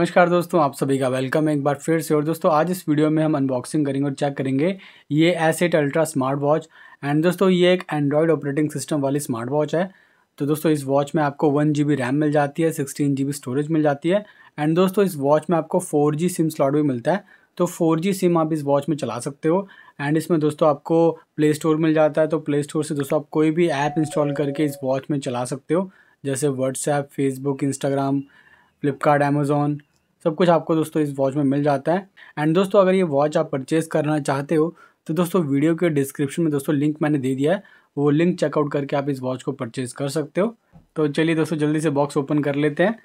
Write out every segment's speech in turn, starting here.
नमस्कार दोस्तों आप सभी का वेलकम है एक बार फिर से और दोस्तों आज इस वीडियो में हम अनबॉक्सिंग करेंगे और चेक करेंगे ये asset ultra smart watch and दोस्तों ये एक एंड्रॉयड ऑपरेटिंग सिस्टम वाली स्मार्ट वॉच है तो दोस्तों इस वॉच में आपको वन जी रैम मिल जाती है सिक्सटीन जी स्टोरेज मिल जाती है एंड दोस्तों इस वॉच में आपको फोर सिम स्लॉट भी मिलता है तो फोर सिम आप इस वॉच में चला सकते हो एंड इसमें दोस्तों आपको प्ले स्टोर मिल जाता है तो प्ले स्टोर से दोस्तों आप कोई भी ऐप इंस्टॉल करके इस वॉच में चला सकते हो जैसे WhatsApp Facebook Instagram Flipkart Amazon सब कुछ आपको दोस्तों इस वॉच में मिल जाता है एंड दोस्तों अगर ये वॉच आप परचेज़ करना चाहते हो तो दोस्तों वीडियो के डिस्क्रिप्शन में दोस्तों लिंक मैंने दे दिया है वो लिंक चेकआउट करके आप इस वॉच को परचेज़ कर सकते हो तो चलिए दोस्तों जल्दी से बॉक्स ओपन कर लेते हैं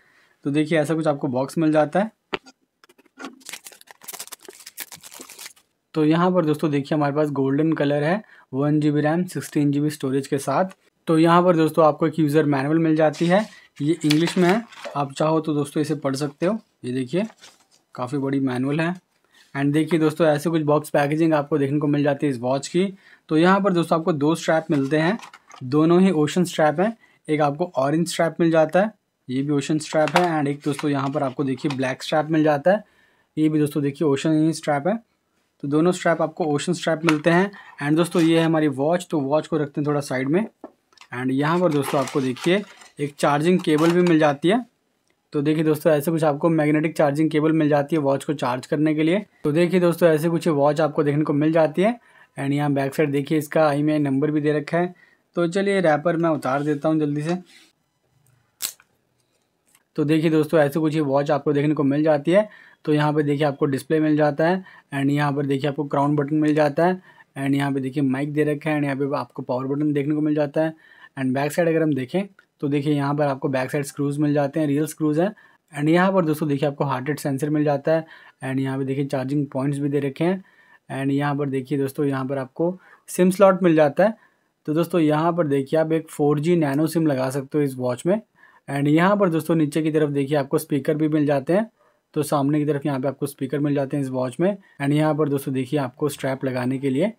तो देखिए ऐसा कुछ आपको बॉक्स मिल जाता है तो यहाँ पर दोस्तों देखिए हमारे पास गोल्डन कलर है one G B RAM sixteen G B storage के साथ तो यहाँ पर दोस्तों आपको एक यूज़र मैनुअल मिल जाती है ये इंग्लिश में है आप चाहो तो दोस्तों इसे पढ़ सकते हो ये देखिए काफ़ी बड़ी मैनुअल है एंड देखिए दोस्तों ऐसे कुछ बॉक्स पैकेजिंग आपको देखने को मिल जाती है इस वॉच की तो यहाँ पर दोस्तों आपको दो स्ट्रैप मिलते हैं दोनों ही ओशन स्ट्रैप हैं एक आपको ऑरेंज स्ट्रैप मिल जाता है ये भी ओशन स्ट्रैप है एंड एक दोस्तों यहाँ पर आपको देखिए ब्लैक स्ट्रैप मिल जाता है ये भी दोस्तों देखिए ओशन ही स्ट्रैप है तो दोनों स्ट्रैप आपको ओशन स्ट्रैप मिलते हैं एंड दोस्तों ये है हमारी वॉच तो वॉच को रखते हैं थोड़ा साइड में एंड यहाँ पर दोस्तों आपको देखिए एक चार्जिंग केबल भी मिल जाती है तो देखिए दोस्तों ऐसे कुछ आपको मैग्नेटिक चार्जिंग केबल मिल जाती है वॉच को चार्ज करने के लिए तो देखिए दोस्तों ऐसे कुछ वॉच आपको देखने को मिल जाती है एंड यहाँ बैक साइड देखिए इसका आई में नंबर भी दे रखा है तो चलिए रैपर मैं उतार देता हूँ जल्दी से तो देखिए दोस्तों ऐसे कुछ ही वॉच आपको देखने को मिल जाती है तो यहाँ पे देखिए आपको डिस्प्ले मिल जाता है एंड यहाँ पर देखिए आपको क्राउन बटन मिल जाता है एंड यहाँ पे देखिए माइक दे रखा है एंड यहाँ पे आपको पावर बटन देखने को मिल जाता है एंड बैक साइड अगर हम देखें तो देखिए यहाँ पर आपको बैक साइड स्क्रूज़ मिल जाते हैं रियल स्क्रूज़ हैं एंड यहाँ पर दोस्तों देखिए आपको हार्ट रेट सेंसर मिल जाता है एंड यहाँ पर देखिए चार्जिंग पॉइंट्स भी दे रखे हैं एंड यहाँ पर देखिए दोस्तों यहाँ पर आपको सिम स्लॉट मिल जाता है तो दोस्तों यहाँ पर देखिए आप एक फोर जी नैनो सिम लगा सकते हो इस वॉच में एंड यहाँ पर दोस्तों नीचे की तरफ देखिए आपको स्पीकर भी मिल जाते हैं तो सामने की तरफ यहाँ पर आपको स्पीकर मिल जाते हैं इस वॉच में एंड यहाँ पर दोस्तों देखिए आपको स्ट्रैप लगाने के लिए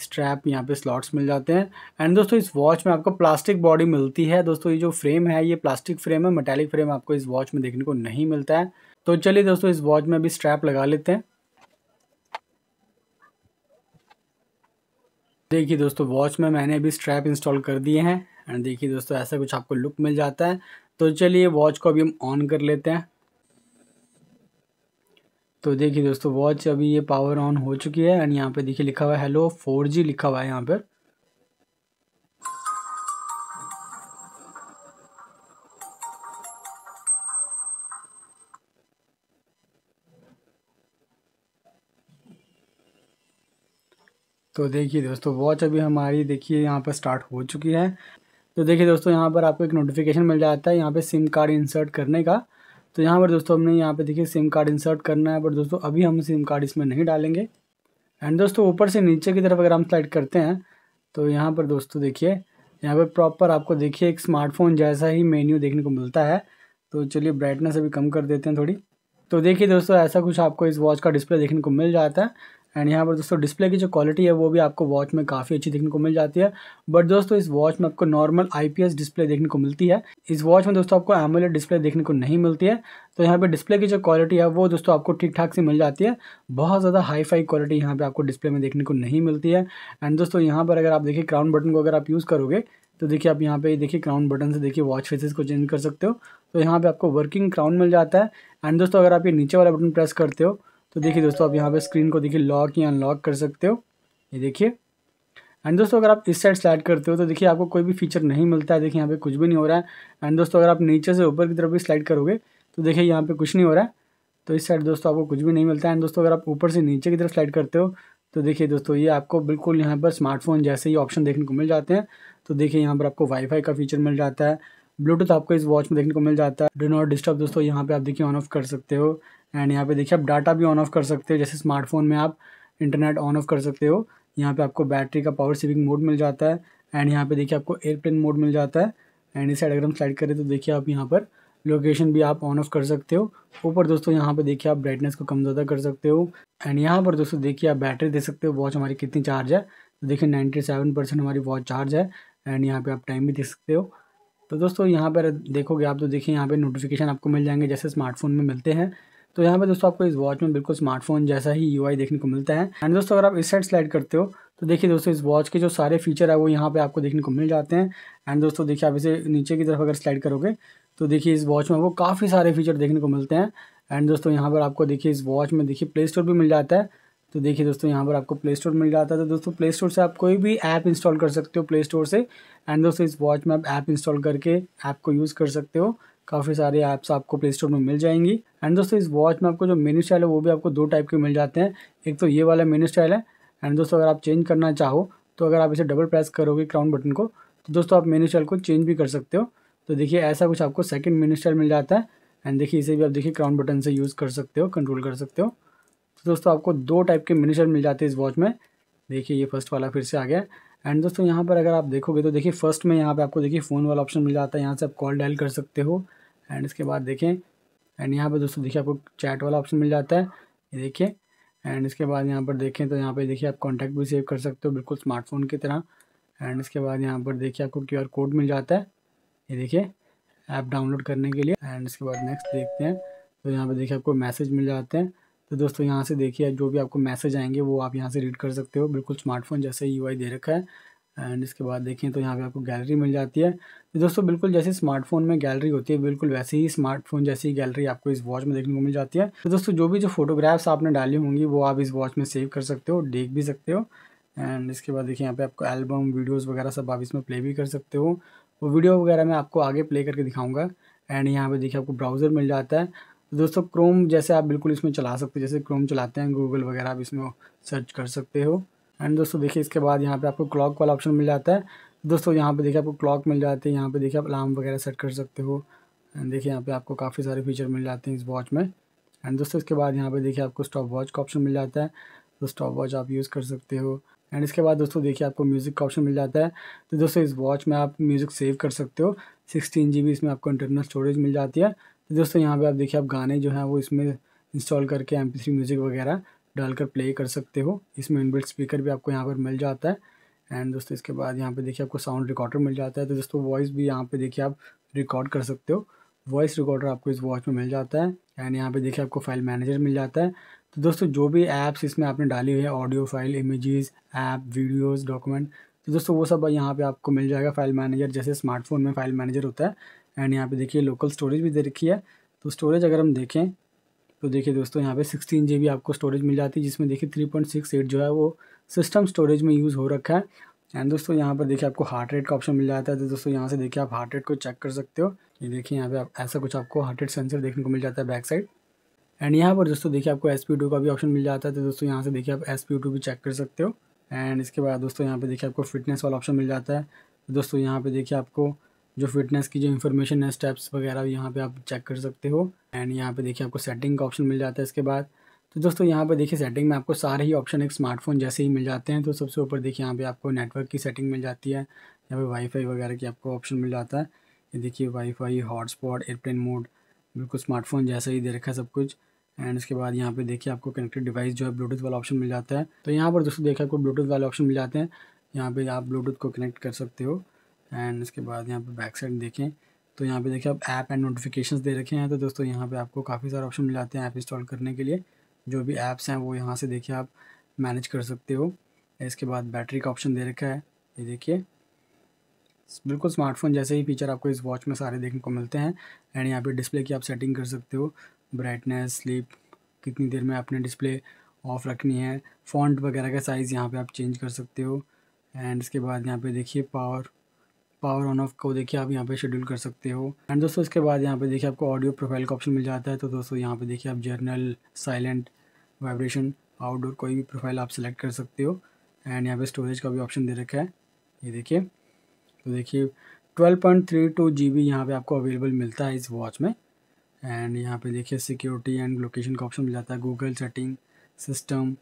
स्ट्रैप यहाँ पे स्लॉट्स मिल जाते हैं एंड दोस्तों इस वॉच में आपको प्लास्टिक बॉडी मिलती है दोस्तों ये जो फ्रेम है ये प्लास्टिक फ्रेम है मेटालिक फ्रेम आपको इस वॉच में देखने को नहीं मिलता है तो चलिए दोस्तों इस वॉच में अभी स्ट्रैप लगा लेते हैं देखिए दोस्तों वॉच में मैंने अभी स्ट्रैप इंस्टॉल कर दिए हैं एंड देखिए दोस्तों ऐसा कुछ आपको लुक मिल जाता है तो चलिए वॉच को अभी हम ऑन कर लेते हैं तो देखिए दोस्तों वॉच अभी ये पावर ऑन हो चुकी है एंड यहाँ पे देखिए लिखा हुआ है हेलो फोर जी लिखा हुआ है यहाँ पर तो देखिए दोस्तों वॉच अभी हमारी देखिए यहाँ पर स्टार्ट हो चुकी है तो देखिए दोस्तों यहाँ पर आपको एक नोटिफिकेशन मिल जाता है यहाँ पे सिम कार्ड इंसर्ट करने का तो यहाँ पर दोस्तों हमने यहाँ पे देखिए सिम कार्ड इंसर्ट करना है बट दोस्तों अभी हम सिम कार्ड इसमें नहीं डालेंगे एंड दोस्तों ऊपर से नीचे की तरफ अगर हम स्लाइड करते हैं तो यहाँ पर दोस्तों देखिए यहाँ पर प्रॉपर आपको देखिए एक स्मार्टफोन जैसा ही मेन्यू देखने को मिलता है तो चलिए ब्राइटनेस अभी कम कर देते हैं थोड़ी तो देखिए दोस्तों ऐसा कुछ आपको इस वॉच का डिस्प्ले देखने को मिल जाता है एंड यहाँ पर दोस्तों डिस्प्ले की जो क्वालिटी है वो भी आपको वॉच में काफ़ी अच्छी देखने को मिल जाती है बट दोस्तों इस वॉच में आपको नॉर्मल आईपीएस डिस्प्ले देखने को मिलती है इस वॉच में दोस्तों आपको एमोलेट डिस्प्ले देखने को नहीं मिलती है तो यहाँ पर डिस्प्ले की जो क्वालिटी है वो दोस्तों आपको ठीक ठाक से मिल जाती है बहुत ज़्यादा हाई फाई क्वालिटी यहाँ पर आपको डिस्प्ले में देखने को नहीं मिलती है एंड दोस्तों यहाँ पर अगर आप देखिए क्राउन बटन को अगर आप यूज़ करोगे तो देखिए आप यहाँ पे देखिए क्राउन बटन से देखिए वॉच फेसेस को चेंज कर सकते हो तो यहाँ पे आपको वर्किंग क्राउन मिल जाता है एंड दोस्तों अगर आप ये नीचे वाला बटन प्रेस करते हो तो देखिए दोस्तों आप यहाँ पे स्क्रीन को देखिए लॉक या अनलॉक कर सकते हो ये देखिए एंड दोस्तों अगर आप इस साइड स्लाइड करते हो तो देखिए आपको कोई भी फीचर नहीं मिलता है देखिए यहाँ पे कुछ भी नहीं हो रहा है एंड दोस्तों अगर आप नीचे से ऊपर की तरफ भी स्लाइड करोगे तो देखिए यहाँ पे कुछ नहीं हो रहा है तो इस साइड दोस्तों आपको कुछ भी नहीं मिलता है एंड दोस्तों अगर आप ऊपर से नीचे की तरफ स्लाइड करते हो तो देखिए दोस्तों ये आपको बिल्कुल यहाँ पर स्मार्टफोन जैसे ही ऑप्शन देखने को मिल जाते हैं तो देखिए यहाँ पर आपको वाईफाई का फीचर मिल जाता है ब्लूटूथ आपको इस वॉच में देखने को मिल जाता है डो नॉट डिस्टर्ब दोस्तों यहाँ पे आप देखिए ऑन ऑफ कर सकते हो एंड यहाँ पे देखिए आप डाटा भी ऑन ऑफ कर सकते हो जैसे स्मार्टफोन में आप इंटरनेट ऑन ऑफ कर सकते हो यहाँ पे आपको बैटरी का पावर सेविंग मोड मिल जाता है एंड यहाँ पे देखिए आपको एयरप्लेन मोड मिल जाता है एंड इस साइड अगर हम स्लाइड करें तो देखिए आप यहाँ पर लोकेशन भी आप ऑन ऑफ कर सकते हो ऊपर दोस्तों यहाँ पे देखिए आप ब्राइटनेस को कम ज़्यादा कर सकते हो एंड यहाँ पर दोस्तों देखिए आप बैटरी दे सकते हो वॉच हमारी कितनी चार्ज है तो देखिए नाइन्टी सेवन परसेंट हमारी वॉच चार्ज है एंड यहाँ पर आप टाइम भी देख सकते हो तो दोस्तों यहाँ पर देखोगे आप तो देखिए यहाँ पर नोटिफिकेशन आपको मिल जाएंगे जैसे स्मार्टफोन में मिलते हैं तो यहाँ पे दोस्तों आपको इस वॉच में बिल्कुल स्मार्टफोन जैसा ही यूआई देखने को मिलता है एंड दोस्तों अगर आप इस साइड स्लाइड करते हो तो देखिए दोस्तों इस वॉच के जो सारे फीचर है वो यहाँ पे आपको देखने को मिल जाते हैं एंड दोस्तों देखिए आप इसे नीचे की तरफ अगर स्लाइड करोगे तो देखिए इस वॉच में वो काफ़ी सारे फीचर देखने को मिलते हैं एंड दोस्तों यहाँ पर आपको देखिए इस वॉच में देखिए प्ले स्टोर भी मिल जाता है तो देखिए दोस्तों यहाँ पर आपको प्ले स्टोर मिल जाता है तो दोस्तों प्ले स्टोर से आप कोई भी ऐप इंस्टॉल कर सकते हो प्ले स्टोर से एंड दोस्तों इस वॉच में आप ऐप इंस्टॉल करके ऐप को यूज़ कर सकते हो काफ़ी सारे ऐप्स आपको प्ले स्टोर में मिल जाएंगी एंड दोस्तों इस वॉच में आपको जो मेन्यू स्टाइल है वो भी आपको दो टाइप के मिल जाते हैं एक तो ये वाला मेन्यू स्टाइल है एंड दोस्तों अगर आप चेंज करना चाहो तो अगर आप इसे डबल प्रेस करोगे क्राउन बटन को तो दोस्तों आप मेन्यू स्टाइल को चेंज भी कर सकते हो तो देखिए ऐसा कुछ आपको सेकेंड मेन्यू स्टाइल मिल जाता है एंड देखिए इसे भी आप देखिए क्राउन बटन से यूज़ कर सकते हो कंट्रोल कर सकते हो तो दोस्तों आपको दो टाइप के मेन्यू स्टाइल मिल जाते हैं इस वॉच में देखिए ये फर्स्ट वाला फिर से आ गया एंड दोस्तों यहाँ पर अगर आप देखोगे तो देखिए फर्स्ट में यहाँ पे आपको देखिए फ़ोन वाला ऑप्शन मिल जाता है यहाँ से आप कॉल डायल कर सकते हो एंड इसके बाद देखें एंड यहाँ पर दोस्तों देखिए आपको चैट वाला ऑप्शन मिल जाता है ये देखिए एंड इसके बाद यहाँ पर देखें तो यहाँ पर देखिए आप कॉन्टैक्ट भी सेव कर सकते हो बिल्कुल स्मार्टफोन की तरह एंड इसके बाद यहाँ पर देखिए आपको क्यू कोड मिल जाता है ये देखिए ऐप डाउनलोड करने के लिए एंड इसके बाद नेक्स्ट देखते हैं तो यहाँ पर देखिए आपको मैसेज मिल जाते हैं तो दोस्तों यहाँ से देखिए जो भी आपको मैसेज आएंगे वो आप यहाँ से रीड कर सकते हो बिल्कुल स्मार्टफोन जैसे यू दे रखा है एंड इसके बाद देखें तो यहाँ पे आपको गैलरी मिल जाती है तो दोस्तों बिल्कुल जैसे स्मार्टफोन में गैलरी होती है बिल्कुल वैसे ही स्मार्टफोन जैसी गैलरी आपको इस वॉच में देखने को मिल जाती है तो दोस्तों जो भी जो फोटोग्राफ्स आपने डाली होंगी वो आप इस वॉच में सेव कर सकते हो देख भी सकते हो एंड इसके बाद देखिए यहाँ पे आपको एल्बम वीडियोज़ वगैरह सब आप इसमें प्ले भी कर सकते हो वो वीडियो वगैरह मैं आपको आगे प्ले करके दिखाऊँगा एंड यहाँ पर देखिए आपको ब्राउज़र मिल जाता है तो दोस्तों क्रोम जैसे आप बिल्कुल इसमें चला सकते हो जैसे क्रोम चलाते हैं गूगल वगैरह आप इसमें सर्च कर सकते हो एंड दोस्तों देखिए इसके बाद यहाँ पे आपको क्लॉक वाला ऑप्शन मिल जाता है दोस्तों यहाँ पे देखिए आपको क्लॉक मिल जाती है यहाँ पे देखिए आप अलार्म वगैरह सेट कर सकते हो एंड देखिए यहाँ पे आपको काफ़ी सारे फीचर मिल जाते हैं इस वॉच में एंड दोस्तों इसके बाद यहाँ पे देखिए आपको स्टॉप वॉच का ऑप्शन मिल जाता है तो स्टॉप वॉच आप यूज़ कर सकते हो एंड इसके बाद दोस्तों देखिए आपको म्यूज़िक का ऑप्शन मिल जाता है तो दोस्तों इस वॉच में आप म्यूज़िक सेव कर सकते हो सिक्सटीन जी इसमें आपको इंटरनल स्टोरेज मिल जाती है तो दोस्तों यहाँ पर आप देखिए आप गाने जो हैं वो इसमें इंस्टॉल करके एम म्यूज़िक वगैरह डालकर प्ले कर सकते हो इसमें इनबिल्ट स्पीकर भी आपको यहाँ पर मिल जाता है एंड दोस्तों इसके बाद यहाँ पे देखिए आपको साउंड रिकॉर्डर मिल जाता है तो दोस्तों वॉइस भी यहाँ पे देखिए आप रिकॉर्ड कर सकते हो वॉइस रिकॉर्डर आपको इस वॉच में मिल जाता है एंड यहाँ पे देखिए आपको फाइल मैनेजर मिल जाता है तो दोस्तों जो भी ऐप्स इसमें आपने डाली हुई है audio file images app videos document तो दोस्तों वो सब यहाँ पर आपको मिल जाएगा फाइल मैनेजर जैसे स्मार्टफोन में फाइल मैनेजर होता है एंड यहाँ पर देखिए लोकल स्टोरेज भी दे रखी है तो स्टोरेज अगर हम देखें तो देखिए दोस्तों यहाँ पे सिक्सटीन जी आपको स्टोरेज मिल जाती है जिसमें देखिए थ्री पॉइंट सिक्स एट जो है वो सिस्टम स्टोरेज में यूज़ हो रखा है एंड दोस्तों यहाँ पर देखिए आपको हार्ट रेट का ऑप्शन मिल जाता है तो दोस्तों यहाँ से देखिए आप हार्ट रेट को चेक कर सकते हो ये देखिए यहाँ पे आप ऐसा कुछ आपको हार्ट रेट सेंसर देखने को मिल जाता है बैक साइड एंड यहाँ पर दोस्तों देखिए आपको एस का भी ऑप्शन मिल जाता है तो दोस्तों यहाँ से देखिए आप एस भी चेक कर सकते हो एंड इसके बाद दोस्तों यहाँ पर देखिए आपको फिटनेस वाला ऑप्शन मिल जाता है दोस्तों यहाँ पर देखिए आपको जो फिटनेस की जो इन्फॉर्मेशन है स्टेप्स वगैरह यहाँ पे आप चेक कर सकते हो एंड यहाँ पे देखिए आपको सेटिंग का ऑप्शन मिल जाता है इसके बाद तो दोस्तों यहाँ पे देखिए सेटिंग में आपको सारे ही ऑप्शन एक स्मार्टफोन जैसे ही मिल जाते हैं तो सबसे ऊपर देखिए यहाँ पे आपको नेटवर्क की सेटिंग मिल जाती है यहाँ पे वाईफाई वगैरह की आपको ऑप्शन मिल जाता है ये देखिए वाईफाई हॉटस्पॉट एयरप्लेन मोड बिल्कुल स्मार्टफोन जैसा ही दे रखा है सब कुछ एंड उसके बाद यहाँ पे देखिए आपको कनेक्टेड डिवाइस जो है ब्लूटूथ वाला ऑप्शन मिल जाता है तो यहाँ पर दोस्तों देखिए आपको ब्लूटूथ वाले ऑप्शन मिल जाते हैं यहाँ पे आप ब्लूटूथ को कनेक्ट कर सकते हो एंड इसके बाद यहाँ पे बैक साइड देखें तो यहाँ पे देखिए आप ऐप एंड नोटिफिकेशन दे रखे हैं तो दोस्तों यहाँ पे आपको काफ़ी सारे ऑप्शन मिल जाते हैं ऐप इंस्टॉल करने के लिए जो भी ऐप्स हैं वो यहाँ से देखिए आप मैनेज कर सकते हो इसके बाद बैटरी का ऑप्शन दे रखा है ये देखिए बिल्कुल स्मार्टफोन जैसे ही फीचर आपको इस वॉच में सारे देखने को मिलते हैं एंड यहाँ पर डिस्प्ले की आप सेटिंग कर सकते हो ब्राइटनेस स्लीप कितनी देर में आपने डिस्प्ले ऑफ रखनी है फॉन्ट वगैरह का साइज़ यहाँ पर आप चेंज कर सकते हो एंड इसके बाद यहाँ पे देखिए पावर पावर ऑन ऑफ को देखिए आप यहाँ पे शेड्यूल कर सकते हो एंड दोस्तों इसके बाद यहाँ पे देखिए आपको ऑडियो प्रोफाइल का ऑप्शन मिल जाता है तो दोस्तों यहाँ पे देखिए आप जर्नल साइलेंट वाइब्रेशन आउटडोर कोई भी प्रोफाइल आप सेलेक्ट कर सकते हो एंड यहाँ पे स्टोरेज का भी ऑप्शन दे रखा है ये देखिए तो देखिए twelve point three two G B यहाँ पर आपको अवेलेबल मिलता है इस वॉच में एंड यहाँ पर देखिए सिक्योरिटी एंड लोकेशन का ऑप्शन मिल जाता है गूगल सेटिंग सिस्टम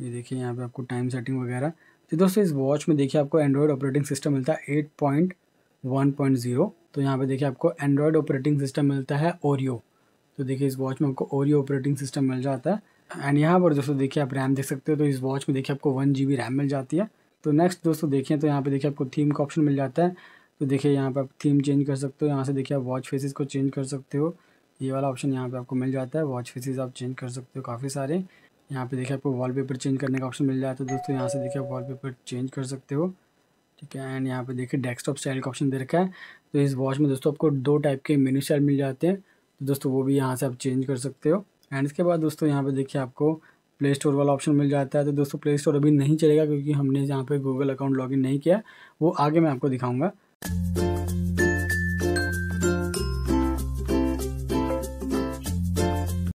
ये देखिए यहाँ पर आपको टाइम सेटिंग वगैरह तो दोस्तों इस वॉच में देखिए आपको एंड्रॉयड ऑपरेटिंग सिस्टम मिलता है eight point one point zero तो यहाँ पे देखिए आपको एंड्रॉयड ऑपरेटिंग सिस्टम मिलता है ओरियो तो देखिए इस वॉच में आपको ओरियो ऑपरेटिंग सिस्टम मिल जाता है एंड यहाँ पर दोस्तों देखिए आप रैम देख सकते हो तो इस वॉच में देखिए आपको वन जी बी रैम मिल जाती है तो नेक्स्ट दोस्तों देखें तो यहाँ पे देखिए आपको थीम का ऑप्शन मिल जाता है तो देखिए यहाँ पे आप थीम चेंज कर सकते हो यहाँ से देखिए आप वॉच फेसेस को चेंज कर सकते हो ये वाला ऑप्शन यहाँ पे आपको मिल जाता है वॉच फेसेस आप चेंज कर सकते हो काफ़ी सारे यहाँ पे देखिए आपको वॉलपेपर चेंज करने का ऑप्शन मिल जाता है दोस्तों यहाँ से देखिए आप वॉलपेपर चेंज कर सकते हो ठीक है एंड यहाँ पे देखिए डेस्कटॉप स्टाइल का ऑप्शन दे रखा है तो इस वॉच में दोस्तों आपको दो टाइप के मेन्यू स्टाइल मिल जाते हैं तो दोस्तों वो भी यहाँ से आप चेंज कर सकते हो एंड इसके बाद दोस्तों यहाँ पे देखिए आपको प्ले स्टोर वाला ऑप्शन मिल जाता है तो दोस्तों प्ले स्टोर अभी नहीं चलेगा क्योंकि हमने यहाँ पर गूगल अकाउंट लॉग नहीं किया वो आगे मैं आपको दिखाऊँगा